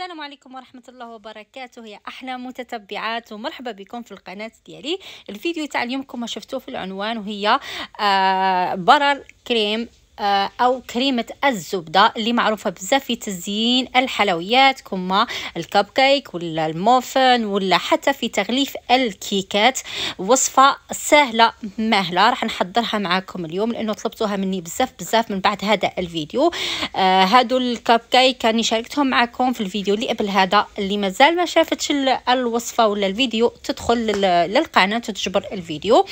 السلام عليكم ورحمة الله وبركاته يا أحلى متتبعات ومرحبا بكم في القناة ديالي الفيديو تاع اليوم كما شفتوه في العنوان وهي آه برر كريم آه، أو كريمة الزبدة اللي معروفة بزاف في تزيين الحلويات كما الكب كيك ولا الموفن ولا حتى في تغليف الكيكات وصفة سهلة مهلة راح نحضرها معاكم اليوم لأنه طلبتوها مني بزاف بزاف من بعد هذا الفيديو آه هادو الكب كيك راني شاركتهم معاكم في الفيديو اللي قبل هذا اللي مازال ما شافتش الوصفة ولا الفيديو تدخل للقناة وتجبر الفيديو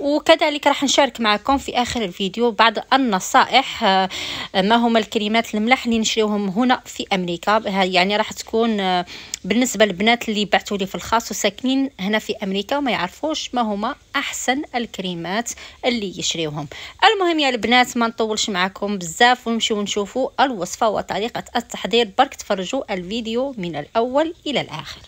وكذلك راح نشارك معكم في آخر الفيديو بعض النصائح آه، ما هما الكريمات الملاح اللي نشريوهم هنا في أمريكا يعني راح تكون آه، بالنسبة للبنات اللي بعثوا لي في الخاص وساكنين هنا في أمريكا وما يعرفوش ما هما أحسن الكريمات اللي يشريوهم المهم يا البنات ما نطولش معكم بزاف ونمشيو نشوفوا الوصفة وطريقة التحضير برك تفرجوا الفيديو من الأول إلى الآخر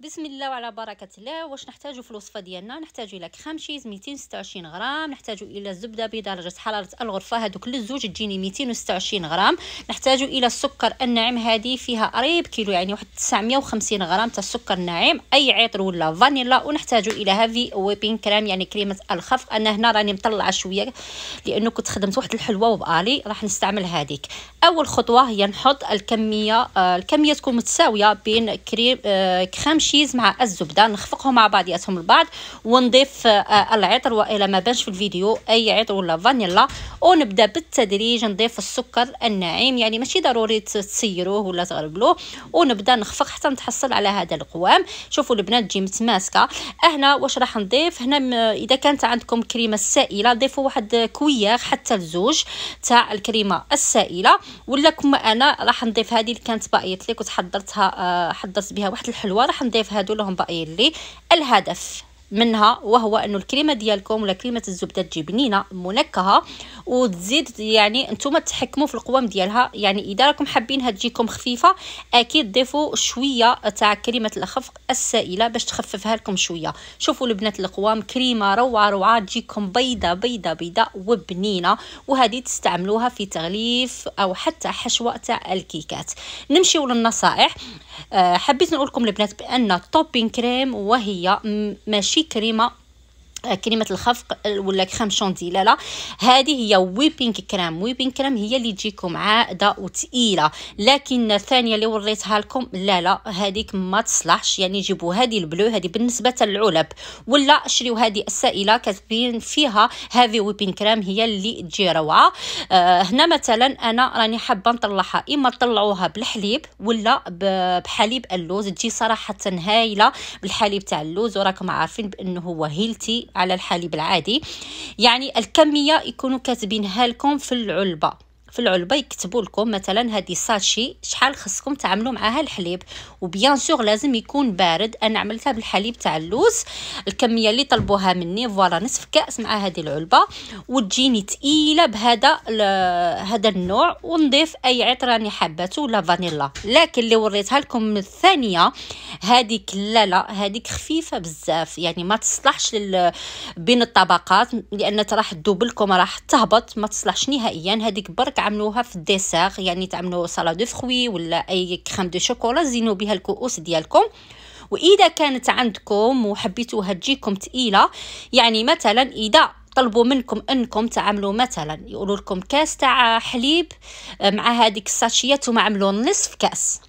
بسم الله وعلى بركه الله واش نحتاجو في الوصفه ديالنا نحتاجو الى كخام شيز ميتين وعشرين غرام نحتاجو الى زبده بدرجة حراره الغرفه كل الزوج تجيني ميتين وستة وعشرين غرام نحتاجو الى السكر الناعم هادي فيها قريب كيلو يعني واحد وخمسين غرام تاع السكر الناعم اي عطر ولا فانيلا ونحتاجو الى هافي ويبين كريم يعني كريمه الخف انا هنا راني مطلعه شويه لأنو كنت خدمت واحد الحلوه وبقالي راح نستعمل هاديك اول خطوه هي نحط الكميه آه الكميه تكون متساويه بين كريم آه الشيز مع الزبده نخفقهم مع بعضياتهم البعض ونضيف آه، العطر والا ما بانش في الفيديو اي عطر ولا فانيلا ونبدا بالتدريج نضيف السكر الناعم يعني ماشي ضروري تسيروه ولا تغربلوه ونبدا نخفق حتى نتحصل على هذا القوام شوفوا البنات تجي متماسكه هنا واش راح نضيف هنا اذا كانت عندكم كريمه سائله ضيفوا واحد كوياغ حتى لزوج تاع الكريمه السائله ولا كما انا راح نضيف هذه اللي كانت باقيت لك وتحضرتها آه، حضرت بها واحد الحلوه راح نضيف الأهداف هادو اللي هم باقيين لي الهدف منها وهو انه الكريمه ديالكم ولا كريمه الزبده تجي بنينه منكهه وتزيد يعني نتوما تحكموا في القوام ديالها يعني اذا راكم حابينها تجيكم خفيفه اكيد ضيفوا شويه تاع كريمه الخفق السائله باش تخففها لكم شويه شوفوا البنات القوام كريمه روعه روعه تجيكم بيضه بيضه بيضه وبنينه وهذه تستعملوها في تغليف او حتى حشوه تاع الكيكات نمشيو للنصائح آه، حبيت نقول لكم البنات بان التوبين كريم وهي ماشي في كريمه كريمه الخفق ولا كريم شونتيلالا هذه هي ويبين كريم ويبين كريم هي اللي تجيكم عاده وثقيله لكن الثانيه اللي وريتها لكم لا لا هذيك ما تصلحش يعني جيبوا هذه البلو هذه بالنسبه للعلب ولا شريو هذه السائله كاتبين فيها هذه ويبين كريم هي اللي تجي روعه آه هنا مثلا انا راني حابه نطلعها اما تطلعوها بالحليب ولا بحليب اللوز تجي صراحه هايله بالحليب تاع اللوز وراكم عارفين بانه هو هيلتي على الحليب العادي يعني الكميه يكونوا كاتبينها لكم في العلبه في العلبه يكتبوا لكم مثلا هذه ساشي شحال خصكم تعملوا معاها الحليب وبيان سور لازم يكون بارد انا عملتها بالحليب تاع اللوز الكميه اللي طلبوها مني فوالا نصف كاس مع هذه العلبه وتجيني ثقيله بهذا هذا النوع ونضيف اي عطر راني حابته ولا فانيلا لكن اللي وريتها لكم الثانيه هذيك لا لا هذيك خفيفه بزاف يعني ما تصلحش لل... بين الطبقات لان راح تذوب لكم راح تهبط ما تصلحش نهائيا هذيك برك تعملوها في الديسير يعني تعملوا سالاد دو فروي ولا اي كريم دو شوكولا زينوا بها الكؤوس ديالكم واذا كانت عندكم وحبيتوها تجيكم تقيله يعني مثلا اذا طلبوا منكم انكم تعملوا مثلا يقولوا لكم كاس تاع حليب آه، مع هذيك الساشيات وما عملوا نصف كاس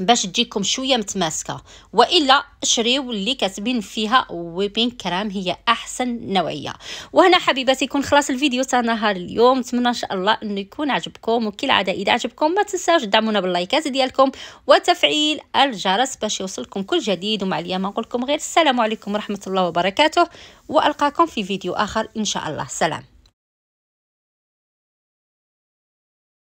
باش تجيكم شويه متماسكه والا شريو اللي كاتبين فيها ويبين كرام هي احسن نوعيه وهنا حبيباتي يكون خلاص الفيديو تاع نهار اليوم نتمنى ان شاء الله انه يكون عجبكم وكالعاده اذا عجبكم ما تنساوش دعمونا باللايكات ديالكم وتفعيل الجرس باش يوصلكم كل جديد ومع اليوم نقول لكم غير السلام عليكم ورحمه الله وبركاته والقاكم في فيديو اخر ان شاء الله سلام